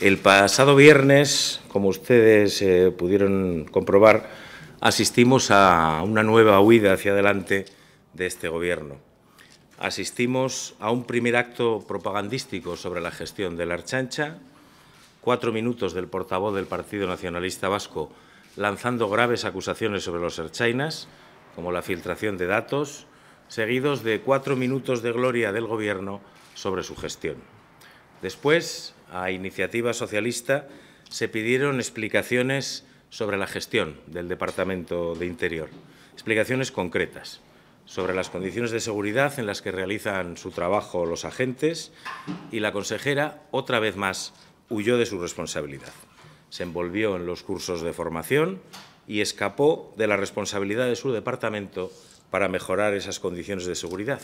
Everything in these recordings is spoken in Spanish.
El pasado viernes, como ustedes eh, pudieron comprobar, asistimos a una nueva huida hacia adelante de este Gobierno. Asistimos a un primer acto propagandístico sobre la gestión de la Archancha, cuatro minutos del portavoz del Partido Nacionalista Vasco lanzando graves acusaciones sobre los archainas, como la filtración de datos, seguidos de cuatro minutos de gloria del Gobierno sobre su gestión. Después, a iniciativa socialista se pidieron explicaciones sobre la gestión del Departamento de Interior, explicaciones concretas sobre las condiciones de seguridad en las que realizan su trabajo los agentes y la consejera, otra vez más, huyó de su responsabilidad. Se envolvió en los cursos de formación y escapó de la responsabilidad de su departamento para mejorar esas condiciones de seguridad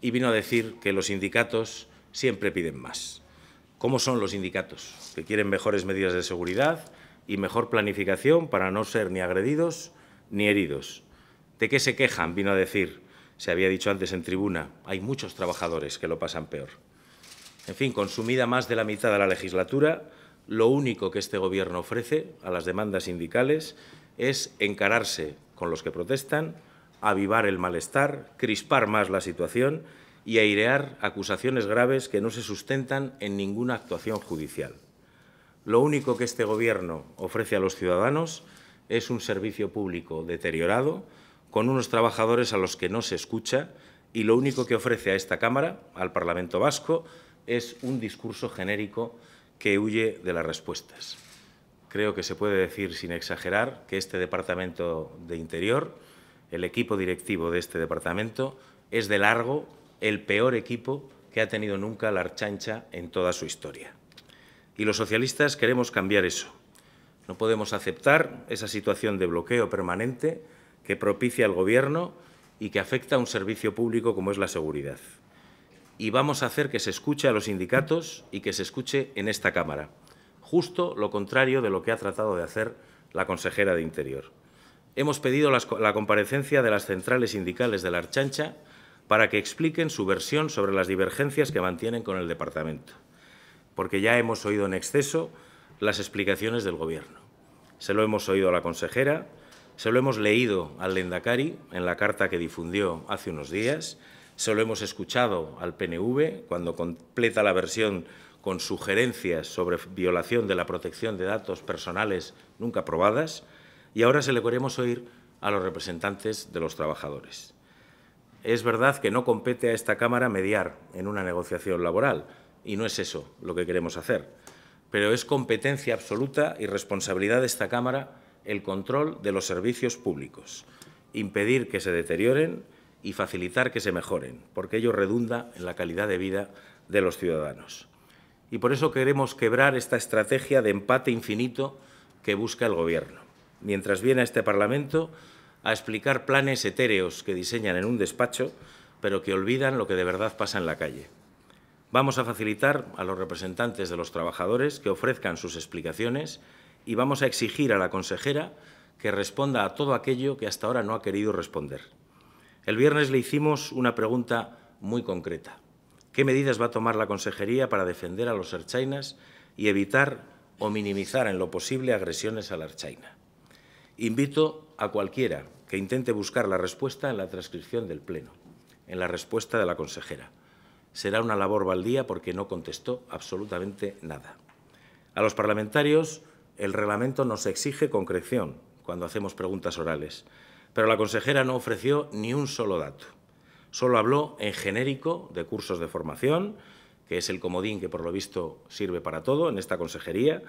y vino a decir que los sindicatos siempre piden más cómo son los sindicatos, que quieren mejores medidas de seguridad y mejor planificación para no ser ni agredidos ni heridos. ¿De qué se quejan? Vino a decir, se había dicho antes en tribuna, hay muchos trabajadores que lo pasan peor. En fin, consumida más de la mitad de la legislatura, lo único que este Gobierno ofrece a las demandas sindicales es encararse con los que protestan, avivar el malestar, crispar más la situación y airear acusaciones graves que no se sustentan en ninguna actuación judicial. Lo único que este Gobierno ofrece a los ciudadanos es un servicio público deteriorado, con unos trabajadores a los que no se escucha, y lo único que ofrece a esta Cámara, al Parlamento Vasco, es un discurso genérico que huye de las respuestas. Creo que se puede decir, sin exagerar, que este Departamento de Interior, el equipo directivo de este departamento, es de largo el peor equipo que ha tenido nunca la Archancha en toda su historia. Y los socialistas queremos cambiar eso. No podemos aceptar esa situación de bloqueo permanente que propicia el Gobierno y que afecta a un servicio público como es la seguridad. Y vamos a hacer que se escuche a los sindicatos y que se escuche en esta Cámara. Justo lo contrario de lo que ha tratado de hacer la consejera de Interior. Hemos pedido la comparecencia de las centrales sindicales de la Archancha para que expliquen su versión sobre las divergencias que mantienen con el departamento, porque ya hemos oído en exceso las explicaciones del Gobierno. Se lo hemos oído a la consejera, se lo hemos leído al Lendakari en la carta que difundió hace unos días, se lo hemos escuchado al PNV cuando completa la versión con sugerencias sobre violación de la protección de datos personales nunca aprobadas y ahora se le queremos oír a los representantes de los trabajadores. Es verdad que no compete a esta Cámara mediar en una negociación laboral, y no es eso lo que queremos hacer, pero es competencia absoluta y responsabilidad de esta Cámara el control de los servicios públicos, impedir que se deterioren y facilitar que se mejoren, porque ello redunda en la calidad de vida de los ciudadanos. Y por eso queremos quebrar esta estrategia de empate infinito que busca el Gobierno. Mientras viene a este Parlamento, a explicar planes etéreos que diseñan en un despacho, pero que olvidan lo que de verdad pasa en la calle. Vamos a facilitar a los representantes de los trabajadores que ofrezcan sus explicaciones y vamos a exigir a la consejera que responda a todo aquello que hasta ahora no ha querido responder. El viernes le hicimos una pregunta muy concreta. ¿Qué medidas va a tomar la consejería para defender a los archainas y evitar o minimizar en lo posible agresiones a la archaina? Invito a cualquiera que intente buscar la respuesta en la transcripción del Pleno, en la respuesta de la consejera. Será una labor baldía porque no contestó absolutamente nada. A los parlamentarios el reglamento nos exige concreción cuando hacemos preguntas orales, pero la consejera no ofreció ni un solo dato. Solo habló en genérico de cursos de formación, que es el comodín que por lo visto sirve para todo en esta consejería,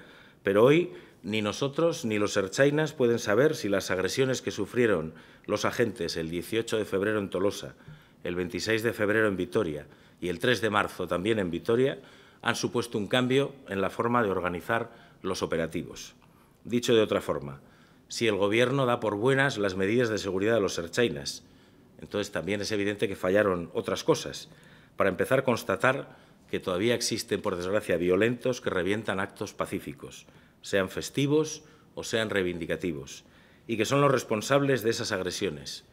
pero hoy ni nosotros ni los serchainas pueden saber si las agresiones que sufrieron los agentes el 18 de febrero en Tolosa, el 26 de febrero en Vitoria y el 3 de marzo también en Vitoria han supuesto un cambio en la forma de organizar los operativos. Dicho de otra forma, si el Gobierno da por buenas las medidas de seguridad de los serchainas, entonces también es evidente que fallaron otras cosas. Para empezar, constatar que todavía existen, por desgracia, violentos que revientan actos pacíficos, sean festivos o sean reivindicativos, y que son los responsables de esas agresiones.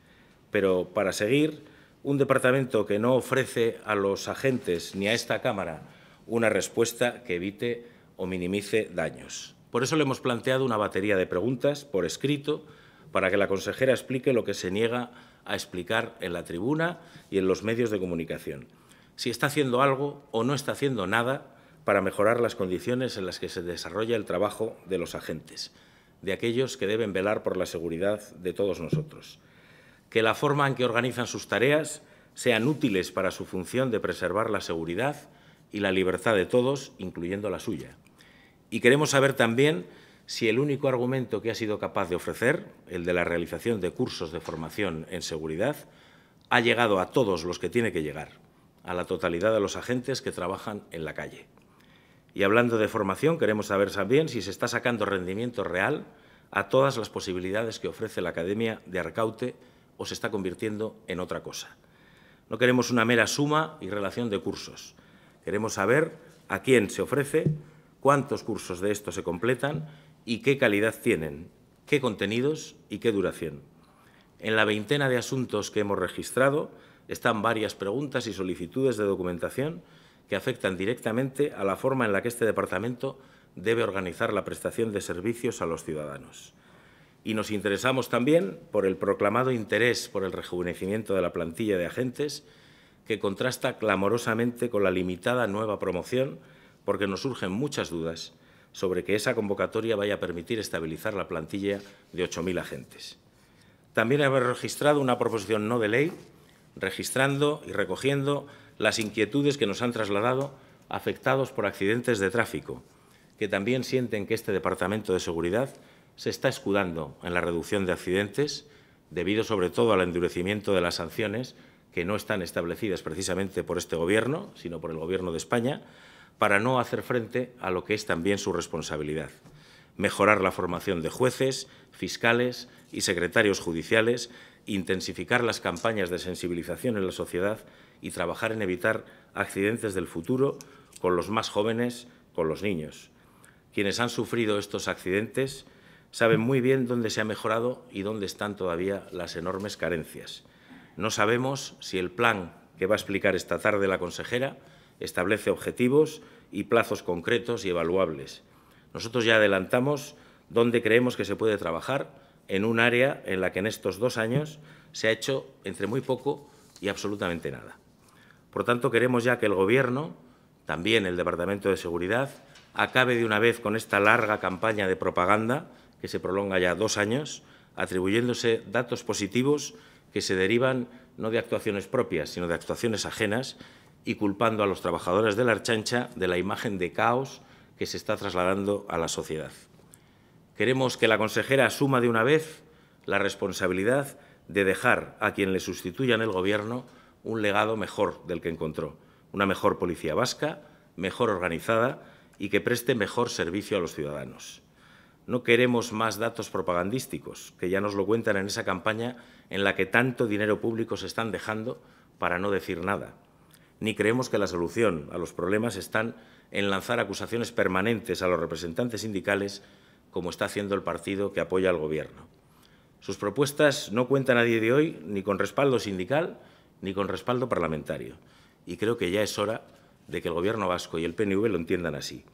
Pero, para seguir, un departamento que no ofrece a los agentes ni a esta Cámara una respuesta que evite o minimice daños. Por eso le hemos planteado una batería de preguntas por escrito para que la consejera explique lo que se niega a explicar en la tribuna y en los medios de comunicación si está haciendo algo o no está haciendo nada para mejorar las condiciones en las que se desarrolla el trabajo de los agentes, de aquellos que deben velar por la seguridad de todos nosotros. Que la forma en que organizan sus tareas sean útiles para su función de preservar la seguridad y la libertad de todos, incluyendo la suya. Y queremos saber también si el único argumento que ha sido capaz de ofrecer, el de la realización de cursos de formación en seguridad, ha llegado a todos los que tiene que llegar a la totalidad de los agentes que trabajan en la calle. Y hablando de formación, queremos saber también si se está sacando rendimiento real a todas las posibilidades que ofrece la Academia de Arcaute o se está convirtiendo en otra cosa. No queremos una mera suma y relación de cursos. Queremos saber a quién se ofrece, cuántos cursos de estos se completan y qué calidad tienen, qué contenidos y qué duración. En la veintena de asuntos que hemos registrado, están varias preguntas y solicitudes de documentación que afectan directamente a la forma en la que este departamento debe organizar la prestación de servicios a los ciudadanos. Y nos interesamos también por el proclamado interés por el rejuvenecimiento de la plantilla de agentes, que contrasta clamorosamente con la limitada nueva promoción, porque nos surgen muchas dudas sobre que esa convocatoria vaya a permitir estabilizar la plantilla de 8.000 agentes. También hemos registrado una proposición no de ley registrando y recogiendo las inquietudes que nos han trasladado afectados por accidentes de tráfico, que también sienten que este Departamento de Seguridad se está escudando en la reducción de accidentes, debido sobre todo al endurecimiento de las sanciones que no están establecidas precisamente por este Gobierno, sino por el Gobierno de España, para no hacer frente a lo que es también su responsabilidad. Mejorar la formación de jueces, fiscales y secretarios judiciales intensificar las campañas de sensibilización en la sociedad y trabajar en evitar accidentes del futuro con los más jóvenes, con los niños. Quienes han sufrido estos accidentes saben muy bien dónde se ha mejorado y dónde están todavía las enormes carencias. No sabemos si el plan que va a explicar esta tarde la consejera establece objetivos y plazos concretos y evaluables. Nosotros ya adelantamos dónde creemos que se puede trabajar en un área en la que en estos dos años se ha hecho entre muy poco y absolutamente nada. Por tanto, queremos ya que el Gobierno, también el Departamento de Seguridad, acabe de una vez con esta larga campaña de propaganda que se prolonga ya dos años, atribuyéndose datos positivos que se derivan no de actuaciones propias, sino de actuaciones ajenas y culpando a los trabajadores de la archancha de la imagen de caos que se está trasladando a la sociedad. Queremos que la consejera asuma de una vez la responsabilidad de dejar a quien le sustituya en el Gobierno un legado mejor del que encontró, una mejor policía vasca, mejor organizada y que preste mejor servicio a los ciudadanos. No queremos más datos propagandísticos, que ya nos lo cuentan en esa campaña en la que tanto dinero público se están dejando para no decir nada. Ni creemos que la solución a los problemas están en lanzar acusaciones permanentes a los representantes sindicales como está haciendo el partido que apoya al Gobierno. Sus propuestas no cuentan a día de hoy ni con respaldo sindical ni con respaldo parlamentario. Y creo que ya es hora de que el Gobierno vasco y el PNV lo entiendan así.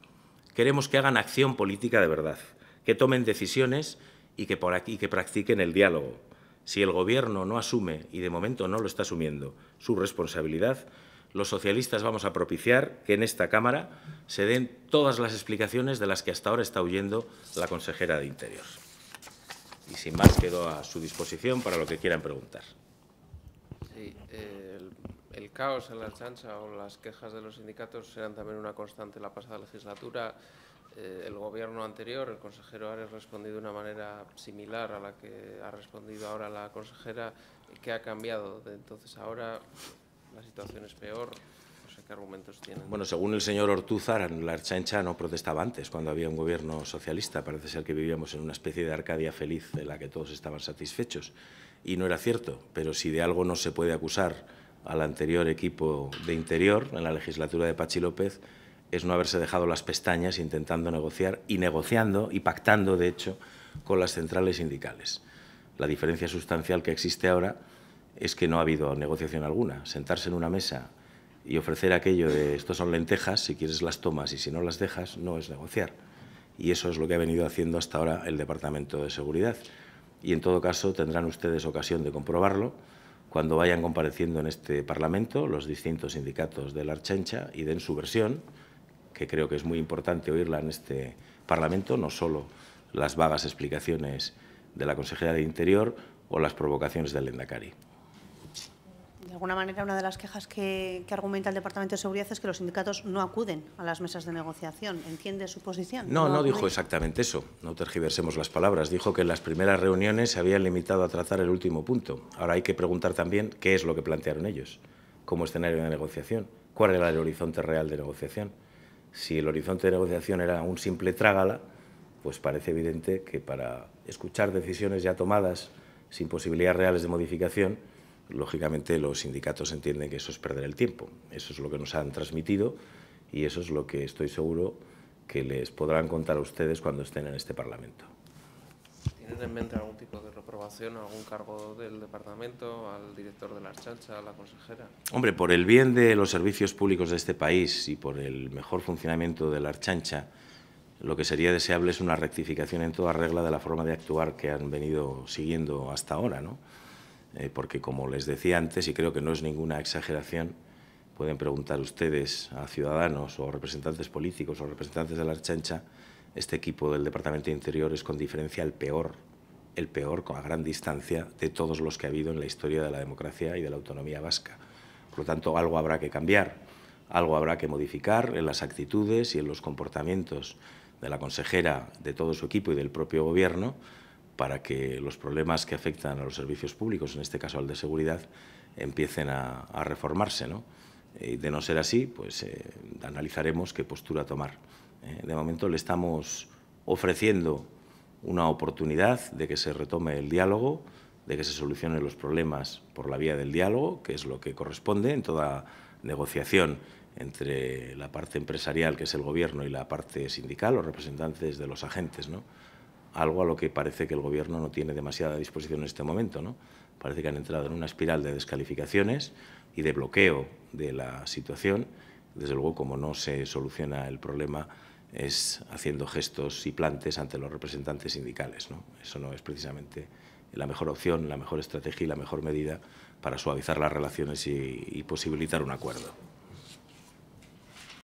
Queremos que hagan acción política de verdad, que tomen decisiones y que, que practiquen el diálogo. Si el Gobierno no asume, y de momento no lo está asumiendo, su responsabilidad, los socialistas vamos a propiciar que en esta Cámara se den todas las explicaciones de las que hasta ahora está huyendo la consejera de Interior. Y sin más, quedo a su disposición para lo que quieran preguntar. Sí, el, caos en la chancha o las quejas de los sindicatos eran también una constante en la pasada legislatura. Eh, el Gobierno anterior, el consejero Ares, respondió de una manera similar a la que ha respondido ahora la consejera. ¿Qué ha cambiado de entonces ahora? la situación es peor. qué argumentos tienen. Bueno, según el señor Ortúzar, la Archancha no protestaba antes, cuando había un gobierno socialista. Parece ser que vivíamos en una especie de Arcadia feliz en la que todos estaban satisfechos. Y no era cierto, pero si de algo no se puede acusar al anterior equipo de interior, en la legislatura de Pachi López, es no haberse dejado las pestañas intentando negociar y negociando y pactando, de hecho, con las centrales sindicales. La diferencia sustancial que existe ahora es que no ha habido negociación alguna. Sentarse en una mesa y ofrecer aquello de estos son lentejas, si quieres las tomas y si no las dejas, no es negociar. Y eso es lo que ha venido haciendo hasta ahora el Departamento de Seguridad. Y en todo caso tendrán ustedes ocasión de comprobarlo cuando vayan compareciendo en este Parlamento los distintos sindicatos de la Archancha y den su versión, que creo que es muy importante oírla en este Parlamento, no solo las vagas explicaciones de la consejera de Interior o las provocaciones del Endacari. De alguna manera, una de las quejas que, argumenta el Departamento de Seguridad es que los sindicatos no acuden a las mesas de negociación. ¿Entiende su posición? No, no, dijo exactamente eso. No tergiversemos las palabras. Dijo que en las primeras reuniones se habían limitado a tratar el último punto. Ahora hay que preguntar también qué es lo que plantearon ellos como escenario de negociación. ¿Cuál era el horizonte real de negociación? Si el horizonte de negociación era un simple trágala, pues parece evidente que para escuchar decisiones ya tomadas sin posibilidades reales de modificación, lógicamente los sindicatos entienden que eso es perder el tiempo. Eso es lo que nos han transmitido y eso es lo que estoy seguro que les podrán contar a ustedes cuando estén en este Parlamento. ¿Tienen en mente algún tipo de reprobación a algún cargo del departamento, al director de la Archancha, a la consejera? Hombre, por el bien de los servicios públicos de este país y por el mejor funcionamiento de la Archancha, lo que sería deseable es una rectificación en toda regla de la forma de actuar que han venido siguiendo hasta ahora, ¿no? Eh, porque como les decía antes, y creo que no es ninguna exageración, pueden preguntar ustedes a ciudadanos o representantes políticos o representantes de la chancha, este equipo del Departamento de Interior es con diferencia el peor, el peor con a gran distancia de todos los que ha habido en la historia de la democracia y de la autonomía vasca. Por lo tanto, algo habrá que cambiar, algo habrá que modificar en las actitudes y en los comportamientos de la consejera, de todo su equipo y del propio Gobierno para que los problemas que afectan a los servicios públicos, en este caso al de seguridad, empiecen a, reformarse. ¿no? de no ser así, pues eh, analizaremos qué postura tomar. ¿eh? de momento le estamos ofreciendo una oportunidad de que se retome el diálogo, de que se solucionen los problemas por la vía del diálogo, que es lo que corresponde en toda negociación entre la parte empresarial, que es el Gobierno, y la parte sindical, los representantes de los agentes. ¿no? algo a lo que parece que el Gobierno no tiene demasiada disposición en este momento. Parece que han entrado en una espiral de descalificaciones y de bloqueo de la situación. Desde luego, como no se soluciona el problema, es haciendo gestos y plantes ante los representantes sindicales. Eso no es precisamente la mejor opción, la mejor estrategia y la mejor medida para suavizar las relaciones y posibilitar un acuerdo.